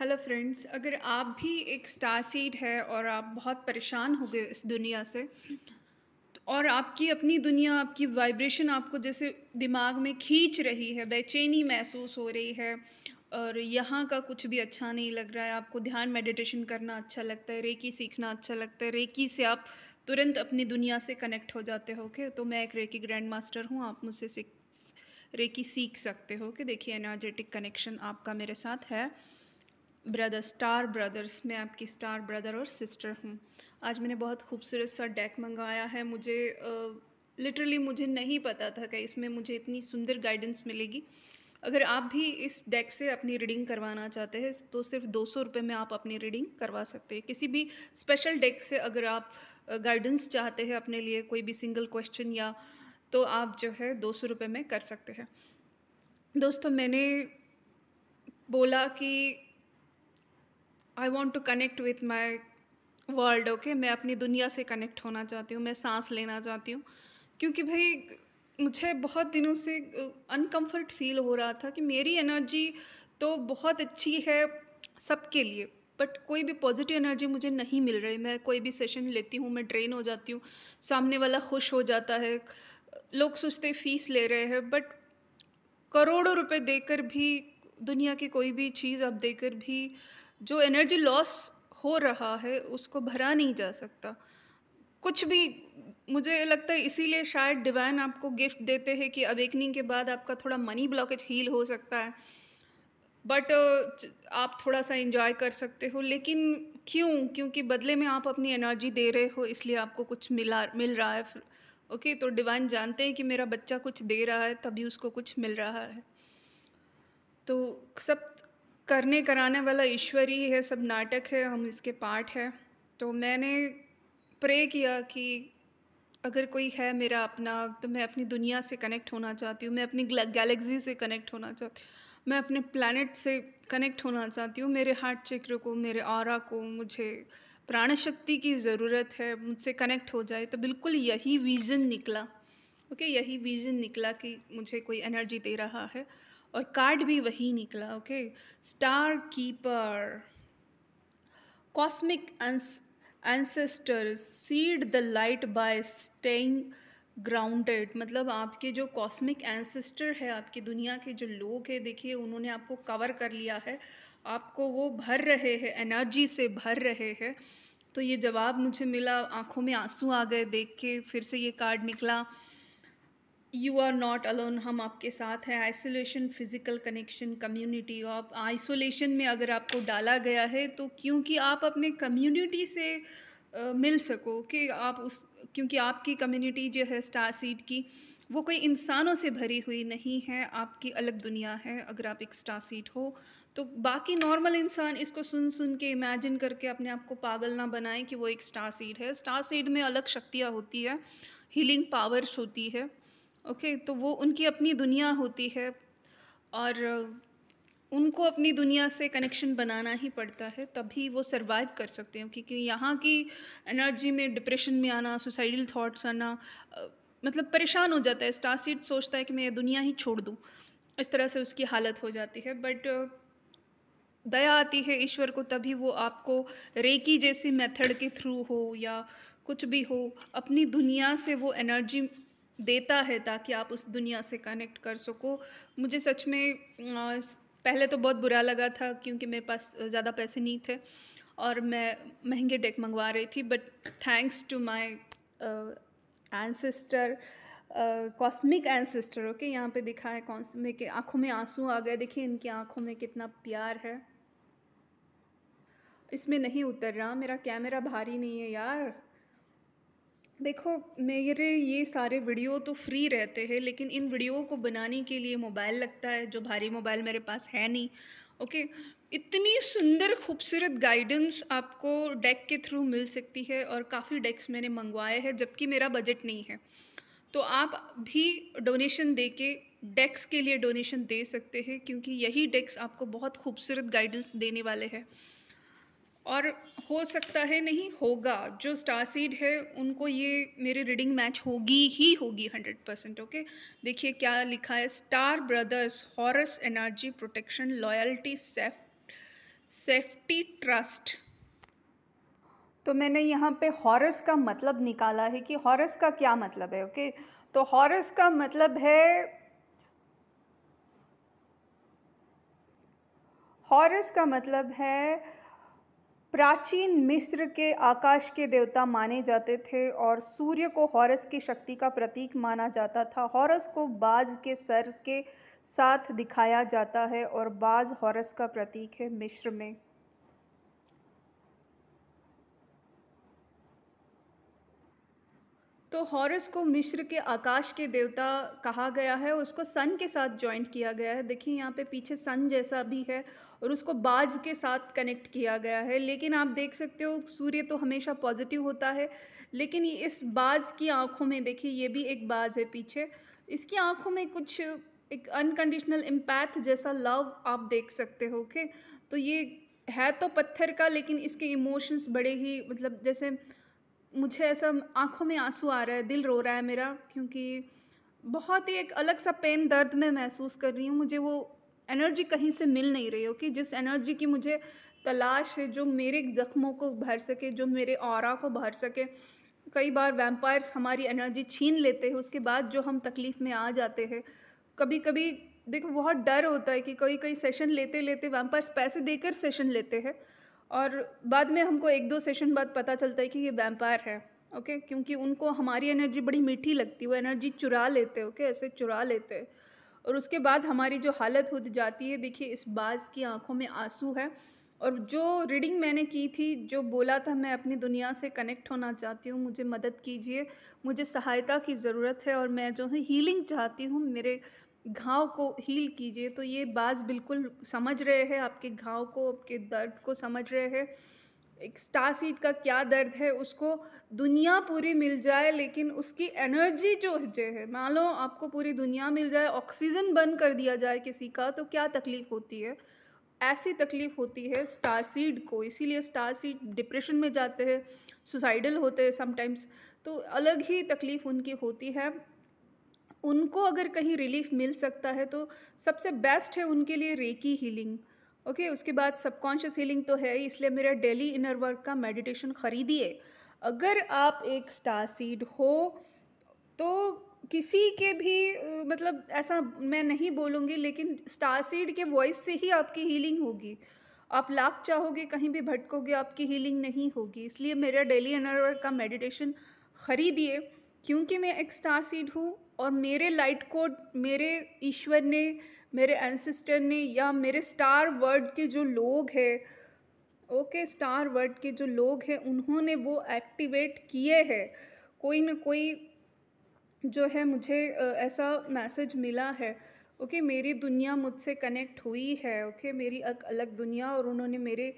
Hello friends अगर आप भी एक स्टार सीड है और आप बहुत परेशान हो गए इस दुनिया से और आपकी अपनी दुनिया आपकी वाइब्रेशन आपको जैसे दिमाग में खींच रही है बेचैनी महसूस हो रही है और यहाँ का कुछ भी अच्छा नहीं लग रहा है आपको ध्यान मेडिटेशन करना अच्छा लगता है रेकी सीखना अच्छा लगता है रेकी से आप तुरंत अपनी दुनिया से कनेक्ट हो जाते हो के तो मैं एक रेकी ग्रैंड मास्टर हूँ आप मुझसे सीख रेकी सीख सकते हो कि देखिए एनर्जेटिक कनेक्शन आपका मेरे साथ है ब्रदर स्टार ब्रदर्स मैं आपकी स्टार ब्रदर और सिस्टर हूँ आज मैंने बहुत खूबसूरत सा डेक मंगाया है मुझे लिटरली मुझे नहीं पता था कि इसमें मुझे इतनी सुंदर गाइडेंस मिलेगी अगर आप भी इस डेक से अपनी रीडिंग करवाना चाहते हैं तो सिर्फ दो सौ रुपये में आप अपनी रीडिंग करवा सकते हैं किसी भी स्पेशल डेक से अगर आप गाइडेंस चाहते हैं अपने लिए कोई भी सिंगल क्वेश्चन या तो आप जो है दो सौ रुपये में कर सकते हैं दोस्तों मैंने बोला कि I want to connect with my world okay मैं अपनी दुनिया से कनेक्ट होना चाहती हूँ मैं सांस लेना चाहती हूँ क्योंकि भाई मुझे बहुत दिनों से अनकम्फर्ट फील हो रहा था कि मेरी एनर्जी तो बहुत अच्छी है सबके लिए बट कोई भी पॉजिटिव एनर्जी मुझे नहीं मिल रही मैं कोई भी सेशन लेती हूँ मैं ड्रेन हो जाती हूँ सामने वाला खुश हो जाता है लोग सोचते फीस ले रहे हैं बट करोड़ों रुपए देकर भी दुनिया की कोई भी चीज़ आप देकर भी जो एनर्जी लॉस हो रहा है उसको भरा नहीं जा सकता कुछ भी मुझे लगता है इसीलिए शायद डिवाइन आपको गिफ्ट देते हैं कि अवेकनिंग के बाद आपका थोड़ा मनी ब्लॉकेज हील हो सकता है बट आप थोड़ा सा इन्जॉय कर सकते हो लेकिन क्यों क्योंकि बदले में आप अपनी एनर्जी दे रहे हो इसलिए आपको कुछ मिला मिल रहा है ओके तो डिवाइन जानते हैं कि मेरा बच्चा कुछ दे रहा है तभी उसको कुछ मिल रहा है तो सब करने कराने वाला ईश्वर ही है सब नाटक है हम इसके पार्ट है तो मैंने प्रे किया कि अगर कोई है मेरा अपना तो मैं अपनी दुनिया से कनेक्ट होना चाहती हूँ मैं अपनी गैलेक्सी से कनेक्ट होना चाहती हूँ मैं अपने प्लानट से कनेक्ट होना चाहती हूँ मेरे हार्ट चक्र को मेरे और को मुझे प्राण शक्ति की ज़रूरत है मुझसे कनेक्ट हो जाए तो बिल्कुल यही विज़न निकला ओके okay, यही विज़न निकला कि मुझे कोई एनर्जी दे रहा है और कार्ड भी वही निकला okay star keeper cosmic ancestor seed the light by staying grounded मतलब आपके जो कॉस्मिक एंसेस्टर है आपकी दुनिया के जो लोग हैं देखिए उन्होंने आपको कवर कर लिया है आपको वो भर रहे हैं एनर्जी से भर रहे हैं तो ये जवाब मुझे मिला आंखों में आंसू आ गए देख के फिर से ये कार्ड निकला यू आर नॉट अलोन हम आपके साथ हैं आइसोलेशन फिज़िकल कनेक्शन कम्युनिटी और आइसोलेशन में अगर आपको डाला गया है तो क्योंकि आप अपने कम्युनिटी से आ, मिल सको कि आप उस क्योंकि आपकी कम्युनिटी जो है स्टार सीड की वो कोई इंसानों से भरी हुई नहीं है आपकी अलग दुनिया है अगर आप एक स्टार सीट हो तो बाकी नॉर्मल इंसान इसको सुन सुन के इमेजिन करके अपने आप को पागल ना बनाएं कि वो एक स्टार सीड है स्टार सीड में अलग शक्तियाँ होती है हीलिंग पावर्स होती है ओके okay, तो वो उनकी अपनी दुनिया होती है और उनको अपनी दुनिया से कनेक्शन बनाना ही पड़ता है तभी वो सर्वाइव कर सकते हैं क्योंकि यहाँ की एनर्जी में डिप्रेशन में आना सुसाइडल थाट्स आना मतलब परेशान हो जाता है स्टार सीट सोचता है कि मैं ये दुनिया ही छोड़ दूँ इस तरह से उसकी हालत हो जाती है बट दया आती है ईश्वर को तभी वो आपको रेकी जैसी मेथड के थ्रू हो या कुछ भी हो अपनी दुनिया से वो एनर्जी देता है ताकि आप उस दुनिया से कनेक्ट कर सको मुझे सच में पहले तो बहुत बुरा लगा था क्योंकि मेरे पास ज़्यादा पैसे नहीं थे और मैं महंगे डेक मंगवा रही थी but thanks to my ancestor cosmic ancestor okay यहाँ पे दिखा है कॉस्मिक आँखों में आंसू आ गए देखिए इनकी आँखों में कितना प्यार है इसमें नहीं उतर रहा मेरा कैमरा भारी नहीं है यार देखो मेरे ये सारे वीडियो तो फ्री रहते हैं लेकिन इन वीडियो को बनाने के लिए मोबाइल लगता है जो भारी मोबाइल मेरे पास है नहीं ओके इतनी सुंदर खूबसूरत गाइडेंस आपको डेक के थ्रू मिल सकती है और काफ़ी डेक्स मैंने मंगवाए हैं जबकि मेरा बजट नहीं है तो आप भी डोनेशन दे के डेक्स के लिए डोनेशन दे सकते हैं क्योंकि यही डेक्स आपको बहुत खूबसूरत गाइडेंस देने वाले हैं और हो सकता है नहीं होगा जो स्टार सीड है उनको ये मेरे रीडिंग मैच होगी ही होगी हंड्रेड परसेंट ओके देखिए क्या लिखा है star brothers Horus energy protection loyalty safe safety trust तो मैंने यहाँ पे हॉरस का मतलब निकाला है कि हॉरस का क्या मतलब है ओके तो हॉरस का मतलब है हॉरस का मतलब है प्राचीन मिस्र के आकाश के देवता माने जाते थे और सूर्य को हॉरस की शक्ति का प्रतीक माना जाता था हॉरस को बाज के सर के साथ दिखाया जाता है और बाज हॉरस का प्रतीक है मिस्र में तो हॉरस को मिश्र के आकाश के देवता कहा गया है उसको सन के साथ जॉइंट किया गया है देखिए यहाँ पे पीछे सन जैसा भी है और उसको बाज के साथ कनेक्ट किया गया है लेकिन आप देख सकते हो सूर्य तो हमेशा पॉजिटिव होता है लेकिन इस बाज की आँखों में देखिए ये भी एक बाज है पीछे इसकी आँखों में कुछ एक अनकंडीशनल इम्पैथ जैसा लव आप देख सकते हो ओके तो ये है तो पत्थर का लेकिन इसके इमोशंस बड़े ही मतलब जैसे मुझे ऐसा आंखों में आंसू आ रहा है दिल रो रहा है मेरा क्योंकि बहुत ही एक अलग सा पेन दर्द में महसूस कर रही हूँ मुझे वो एनर्जी कहीं से मिल नहीं रही हो कि जिस एनर्जी की मुझे तलाश है जो मेरे ज़ख्मों को भर सके जो मेरे और को भर सके कई बार वैम्पायर्स हमारी एनर्जी छीन लेते हैं उसके बाद जो हम तकलीफ़ में आ जाते हैं कभी कभी देखो बहुत डर होता है कि कई कई सेशन लेते लेते वैम्पायर्स पैसे देकर सेशन लेते हैं और बाद में हमको एक दो सेशन बाद पता चलता है कि ये वैम्पायर है ओके क्योंकि उनको हमारी एनर्जी बड़ी मीठी लगती है वो एनर्जी चुरा लेते ओके ऐसे चुरा लेते और उसके बाद हमारी जो हालत हो जाती है देखिए इस बाज की आंखों में आंसू है और जो रीडिंग मैंने की थी जो बोला था मैं अपनी दुनिया से कनेक्ट होना चाहती हूँ मुझे मदद कीजिए मुझे सहायता की ज़रूरत है और मैं जो है हीलिंग चाहती हूँ मेरे घाव को हील कीजिए तो ये बाज़ बिल्कुल समझ रहे हैं आपके घाव को आपके दर्द को समझ रहे हैं एक स्टार सीट का क्या दर्द है उसको दुनिया पूरी मिल जाए लेकिन उसकी एनर्जी जो है मान लो आपको पूरी दुनिया मिल जाए ऑक्सीजन बंद कर दिया जाए किसी का तो क्या तकलीफ़ होती है ऐसी तकलीफ़ होती है स्टार सीड को इसीलिए स्टार सीड डिप्रेशन में जाते हैं सुसाइडल होते हैं समटाइम्स तो अलग ही तकलीफ़ उनकी होती है उनको अगर कहीं रिलीफ मिल सकता है तो सबसे बेस्ट है उनके लिए रेकी हीलिंग ओके okay, उसके बाद सबकॉन्शियस हीलिंग तो है इसलिए मेरा डेली इनर वर्क का मेडिटेशन खरीदिए अगर आप एक स्टार सीड हो तो किसी के भी मतलब ऐसा मैं नहीं बोलूँगी लेकिन स्टार सीड के वॉइस से ही आपकी हीलिंग होगी आप लाख चाहोगे कहीं भी भटकोगे आपकी हीलिंग नहीं होगी इसलिए मेरा डेली इनर वर्क का मेडिटेशन खरीदिए क्योंकि मैं एक स्टार सीड हूँ और मेरे लाइट को मेरे ईश्वर ने मेरे एंसिस्टर ने या मेरे स्टार वर्ड के जो लोग हैं ओके स्टार वर्ड के जो लोग हैं उन्होंने वो एक्टिवेट किए हैं कोई ना कोई जो है मुझे ऐसा मैसेज मिला है ओके okay, मेरी दुनिया मुझसे कनेक्ट हुई है ओके okay? मेरी एक अलग दुनिया और उन्होंने मेरे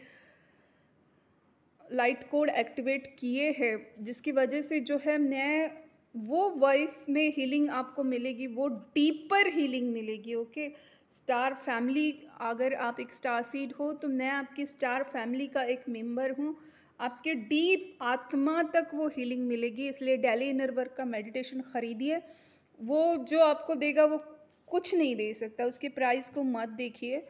लाइट कोड एक्टिवेट किए हैं जिसकी वजह से जो है मैं वो वॉइस में हीलिंग आपको मिलेगी वो डीपर हीलिंग मिलेगी ओके स्टार फैमिली अगर आप एक स्टार सीड हो तो मैं आपकी स्टार फैमिली का एक मेंबर हूँ आपके डीप आत्मा तक वो हीलिंग मिलेगी इसलिए डेली इनर वर्क का मेडिटेशन ख़रीदिए वो जो आपको देगा वो कुछ नहीं दे सकता उसके प्राइस को मत देखिए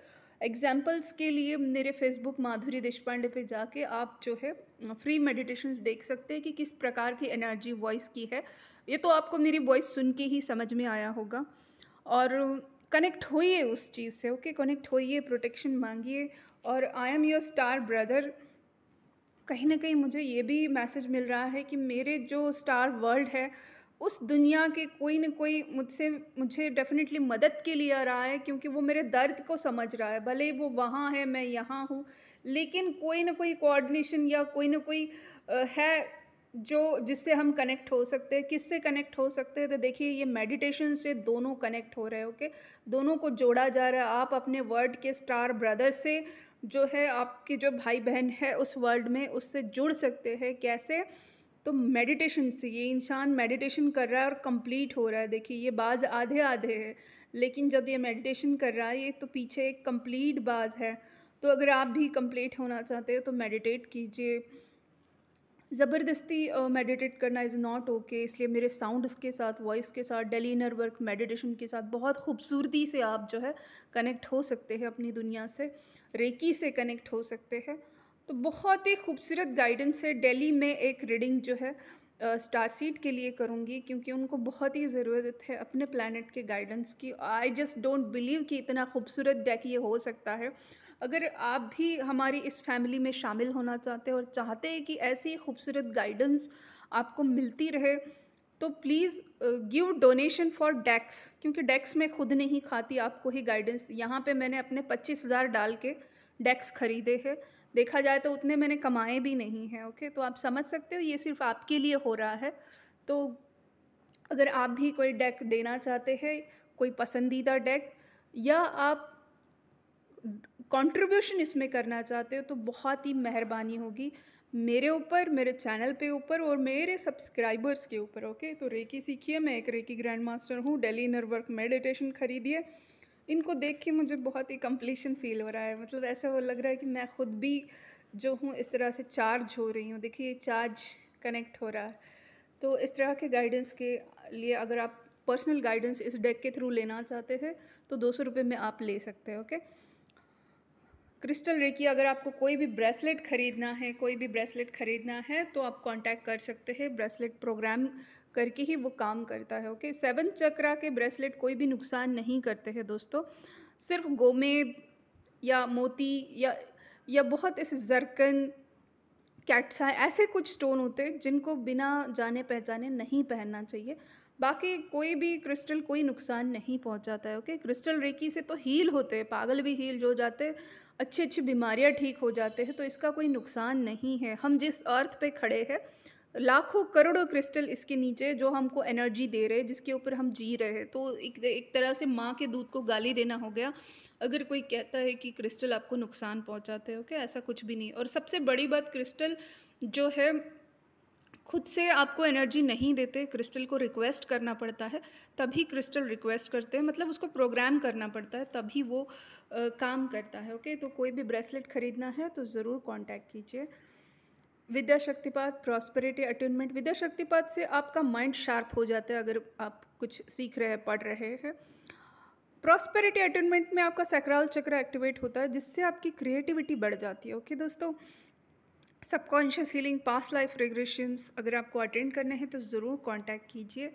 एग्जाम्पल्स के लिए मेरे फेसबुक माधुरी देशपांडे पे जाके आप जो है फ्री मेडिटेशंस देख सकते हैं कि किस प्रकार की एनर्जी वॉइस की है ये तो आपको मेरी वॉइस सुन के ही समझ में आया होगा और कनेक्ट होइए उस चीज़ से ओके कनेक्ट होइए प्रोटेक्शन मांगिए और I am your star brother कहीं ना कहीं मुझे ये भी मैसेज मिल रहा है कि मेरे जो स्टार वर्ल्ड है उस दुनिया के कोई ना कोई मुझसे मुझे डेफिनेटली मदद के लिए आ रहा है क्योंकि वो मेरे दर्द को समझ रहा है भले ही वो वहाँ है मैं यहाँ हूँ लेकिन कोई ना कोई कोऑर्डिनेशन या कोई ना कोई है जो जिससे हम कनेक्ट हो सकते हैं किससे कनेक्ट हो सकते हैं तो देखिए ये मेडिटेशन से दोनों कनेक्ट हो रहे हैं ओके दोनों को जोड़ा जा रहा है आप अपने वर्ल्ड के स्टार ब्रदर से जो है आपके जो भाई बहन है उस वर्ल्ड में उससे जुड़ सकते हैं कैसे तो मेडिटेशन से ये इंसान मेडिटेशन कर रहा है और कंप्लीट हो रहा है देखिए ये बाज़ आधे आधे है लेकिन जब ये मेडिटेशन कर रहा है ये तो पीछे एक कंप्लीट बाज़ है तो अगर आप भी कंप्लीट होना चाहते हो तो मेडिटेट कीजिए ज़बरदस्ती मेडिटेट करना इज़ नॉट ओके इसलिए मेरे साउंड के साथ वॉइस के साथ डेली इनर वर्क मेडिटेशन के साथ बहुत खूबसूरती से आप जो है कनेक्ट हो सकते हैं अपनी दुनिया से रेकी से कनेक्ट हो सकते हैं तो बहुत ही खूबसूरत गाइडेंस है दिल्ली में एक रीडिंग जो है स्टार uh, सीट के लिए करूँगी क्योंकि उनको बहुत ही ज़रूरत है अपने प्लानट के गाइडेंस की आई जस्ट डोंट बिलीव कि इतना खूबसूरत डेक ये हो सकता है अगर आप भी हमारी इस फैमिली में शामिल होना चाहते हैं और चाहते हैं कि ऐसी खूबसूरत गाइडेंस आपको मिलती रहे तो please give donation for decks क्योंकि डेक्स में खुद नहीं खाती आपको ही गाइडेंस यहाँ पे मैंने अपने पच्चीस हज़ार डाल के डेक्स खरीदे हैं देखा जाए तो उतने मैंने कमाए भी नहीं हैं ओके तो आप समझ सकते हो ये सिर्फ आपके लिए हो रहा है तो अगर आप भी कोई डेक देना चाहते हैं कोई पसंदीदा डेक या आप कंट्रीब्यूशन इसमें करना चाहते हो तो बहुत ही मेहरबानी होगी मेरे ऊपर मेरे चैनल पे ऊपर और मेरे सब्सक्राइबर्स के ऊपर ओके तो रेकी सीखिए मैं एक रेकी ग्रैंड मास्टर हूँ डेली इनर वर्क मेडिटेशन खरीदिए इनको देख के मुझे बहुत ही कम्पलीशन फील हो रहा है मतलब ऐसा वो लग रहा है कि मैं खुद भी जो हूँ इस तरह से चार्ज हो रही हूँ देखिए चार्ज कनेक्ट हो रहा है तो इस तरह के गाइडेंस के लिए अगर आप पर्सनल गाइडेंस इस डेक के थ्रू लेना चाहते हैं तो दो सौ रुपये में आप ले सकते हैं ओके क्रिस्टल रेकी अगर आपको कोई भी ब्रेसलेट खरीदना है कोई भी ब्रेसलेट खरीदना है तो आप कांटेक्ट कर सकते हैं ब्रेसलेट प्रोग्राम करके ही वो काम करता है ओके सेवन चक्रा के ब्रेसलेट कोई भी नुकसान नहीं करते हैं दोस्तों सिर्फ गोमेद या मोती या या बहुत ऐसे जरकन कैट्सा ऐसे कुछ स्टोन होते हैं जिनको बिना जाने पहचाने नहीं पहनना चाहिए बाकी कोई भी क्रिस्टल कोई नुकसान नहीं पहुंचाता है ओके क्रिस्टल रेकी से तो हील होते हैं पागल भी हील हो जाते अच्छी अच्छी बीमारियां ठीक हो जाते हैं तो इसका कोई नुकसान नहीं है हम जिस अर्थ पे खड़े हैं लाखों करोड़ों क्रिस्टल इसके नीचे जो हमको एनर्जी दे रहे जिसके ऊपर हम जी रहे तो एक एक तरह से माँ के दूध को गाली देना हो गया अगर कोई कहता है कि क्रिस्टल आपको नुकसान पहुँचाते ओके ऐसा कुछ भी नहीं और सबसे बड़ी बात क्रिस्टल जो है खुद से आपको एनर्जी नहीं देते क्रिस्टल को रिक्वेस्ट करना पड़ता है तभी क्रिस्टल रिक्वेस्ट करते हैं मतलब उसको प्रोग्राम करना पड़ता है तभी वो आ, काम करता है ओके तो कोई भी ब्रेसलेट ख़रीदना है तो ज़रूर कांटेक्ट कीजिए विद्या शक्तिपात प्रॉस्पेरिटी अटेनमेंट विद्या शक्तिपात से आपका माइंड शार्प हो जाता है अगर आप कुछ सीख रहे हैं पढ़ रहे हैं प्रॉस्पेरिटी अटेनमेंट में आपका सैक्राल चक्र एक्टिवेट होता है जिससे आपकी क्रिएटिविटी बढ़ जाती है ओके दोस्तों subconscious healing past life regressions अगर आपको अटेंड करने हैं तो ज़रूर कॉन्टैक्ट कीजिए